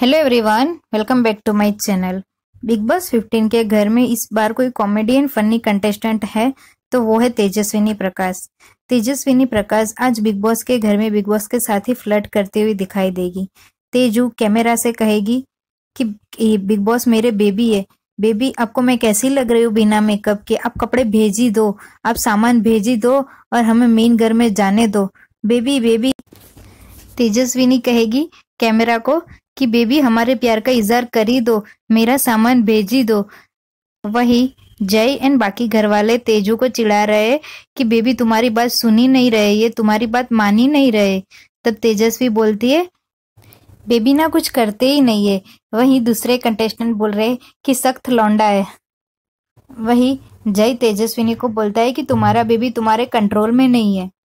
hello everyone welcome back to my channel Bigg Boss 15 के घर में इस बार कोई कॉमेडियन फनी कंटेस्टेंट है तो वो है तेजस्विनी प्रकाश तेजस्विनी प्रकाश आज बिग बॉस के घर में बिग बॉस के साथ ही फ्लर्ट करती हुई दिखाई देगी तेजू कैमरा से कहेगी कि बिग बॉस मेरे बेबी है बेबी आपको मैं कैसी लग रही हूँ बिना मेकअप के आप कपड़े भेजी दो आप सामान भेजी दो और हमें मेन घर में जाने दो बेबी बेबी तेजस्विनी कहेगी कैमरा को कि बेबी हमारे प्यार का इजहार कर ही दो मेरा सामान भेजी दो वही जय एंड बाकी घर वाले तेजू को चिढ़ा रहे कि बेबी तुम्हारी बात सुनी नहीं रहे ये तुम्हारी बात मानी नहीं रहे तब तेजस्वी बोलती है बेबी ना कुछ करते ही नहीं है वही दूसरे कंटेस्टेंट बोल रहे कि सख्त लौंडा है वही जय तेजस्विनी को बोलता है कि तुम्हारा बेबी तुम्हारे कंट्रोल में नहीं है